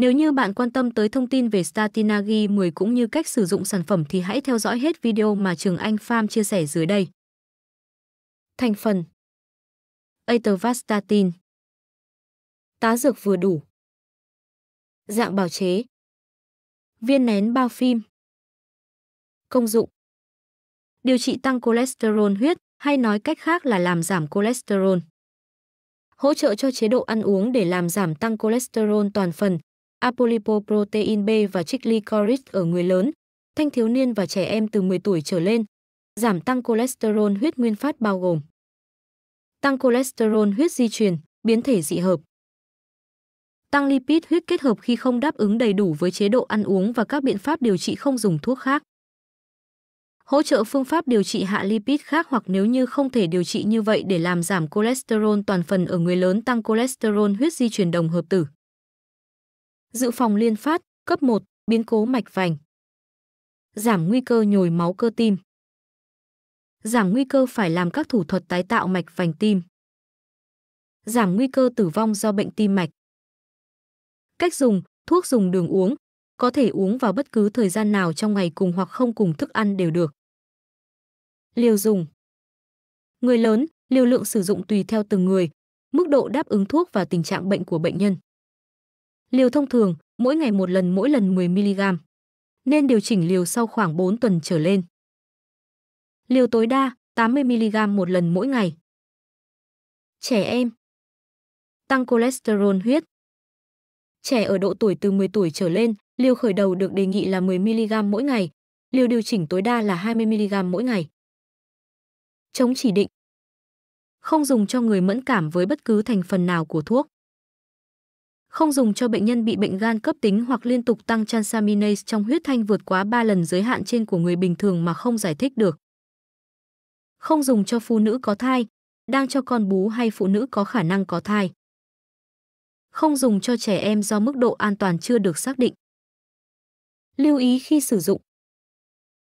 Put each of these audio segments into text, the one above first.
Nếu như bạn quan tâm tới thông tin về Statinagi 10 cũng như cách sử dụng sản phẩm thì hãy theo dõi hết video mà Trường Anh Farm chia sẻ dưới đây. Thành phần Atorvastatin Tá dược vừa đủ Dạng bào chế Viên nén bao phim Công dụng Điều trị tăng cholesterol huyết hay nói cách khác là làm giảm cholesterol hỗ trợ cho chế độ ăn uống để làm giảm tăng cholesterol toàn phần, apolipoprotein B và triglycerides ở người lớn, thanh thiếu niên và trẻ em từ 10 tuổi trở lên. Giảm tăng cholesterol huyết nguyên phát bao gồm tăng cholesterol huyết di truyền, biến thể dị hợp, tăng lipid huyết kết hợp khi không đáp ứng đầy đủ với chế độ ăn uống và các biện pháp điều trị không dùng thuốc khác. Hỗ trợ phương pháp điều trị hạ lipid khác hoặc nếu như không thể điều trị như vậy để làm giảm cholesterol toàn phần ở người lớn tăng cholesterol huyết di truyền đồng hợp tử dự phòng liên phát, cấp 1, biến cố mạch vành. Giảm nguy cơ nhồi máu cơ tim. Giảm nguy cơ phải làm các thủ thuật tái tạo mạch vành tim. Giảm nguy cơ tử vong do bệnh tim mạch. Cách dùng, thuốc dùng đường uống, có thể uống vào bất cứ thời gian nào trong ngày cùng hoặc không cùng thức ăn đều được. Liều dùng. Người lớn, liều lượng sử dụng tùy theo từng người, mức độ đáp ứng thuốc và tình trạng bệnh của bệnh nhân. Liều thông thường, mỗi ngày một lần mỗi lần 10 mg. Nên điều chỉnh liều sau khoảng 4 tuần trở lên. Liều tối đa 80 mg một lần mỗi ngày. Trẻ em tăng cholesterol huyết. Trẻ ở độ tuổi từ 10 tuổi trở lên, liều khởi đầu được đề nghị là 10 mg mỗi ngày, liều điều chỉnh tối đa là 20 mg mỗi ngày. Chống chỉ định. Không dùng cho người mẫn cảm với bất cứ thành phần nào của thuốc không dùng cho bệnh nhân bị bệnh gan cấp tính hoặc liên tục tăng transaminase trong huyết thanh vượt quá 3 lần giới hạn trên của người bình thường mà không giải thích được. Không dùng cho phụ nữ có thai, đang cho con bú hay phụ nữ có khả năng có thai. Không dùng cho trẻ em do mức độ an toàn chưa được xác định. Lưu ý khi sử dụng.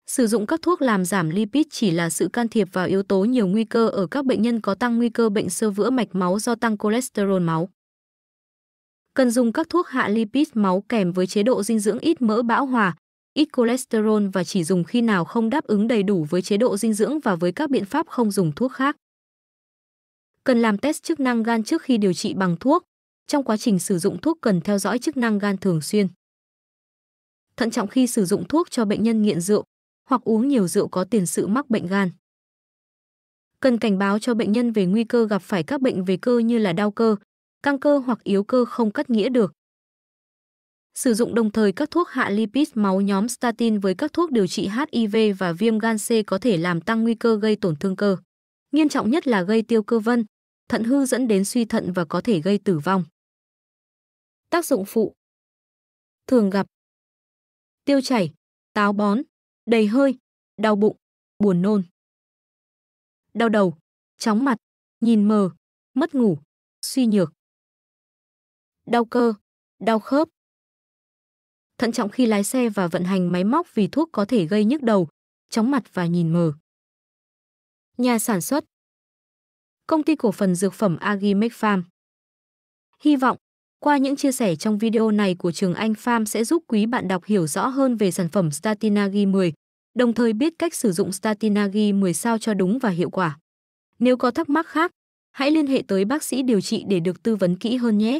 Sử dụng các thuốc làm giảm lipid chỉ là sự can thiệp vào yếu tố nhiều nguy cơ ở các bệnh nhân có tăng nguy cơ bệnh sơ vữa mạch máu do tăng cholesterol máu. Cần dùng các thuốc hạ lipid máu kèm với chế độ dinh dưỡng ít mỡ bão hòa, ít cholesterol và chỉ dùng khi nào không đáp ứng đầy đủ với chế độ dinh dưỡng và với các biện pháp không dùng thuốc khác. Cần làm test chức năng gan trước khi điều trị bằng thuốc. Trong quá trình sử dụng thuốc cần theo dõi chức năng gan thường xuyên. Thận trọng khi sử dụng thuốc cho bệnh nhân nghiện rượu hoặc uống nhiều rượu có tiền sự mắc bệnh gan. Cần cảnh báo cho bệnh nhân về nguy cơ gặp phải các bệnh về cơ như là đau cơ, căng cơ hoặc yếu cơ không cắt nghĩa được. Sử dụng đồng thời các thuốc hạ lipid máu nhóm statin với các thuốc điều trị HIV và viêm gan C có thể làm tăng nguy cơ gây tổn thương cơ. Nghiêm trọng nhất là gây tiêu cơ vân, thận hư dẫn đến suy thận và có thể gây tử vong. Tác dụng phụ Thường gặp Tiêu chảy, táo bón, đầy hơi, đau bụng, buồn nôn. Đau đầu, chóng mặt, nhìn mờ, mất ngủ, suy nhược đau cơ, đau khớp. Thận trọng khi lái xe và vận hành máy móc vì thuốc có thể gây nhức đầu, chóng mặt và nhìn mờ. Nhà sản xuất Công ty cổ phần dược phẩm Agimec Farm Hy vọng, qua những chia sẻ trong video này của Trường Anh Farm sẽ giúp quý bạn đọc hiểu rõ hơn về sản phẩm Statinagi 10, đồng thời biết cách sử dụng Statinagi 10 sao cho đúng và hiệu quả. Nếu có thắc mắc khác, hãy liên hệ tới bác sĩ điều trị để được tư vấn kỹ hơn nhé.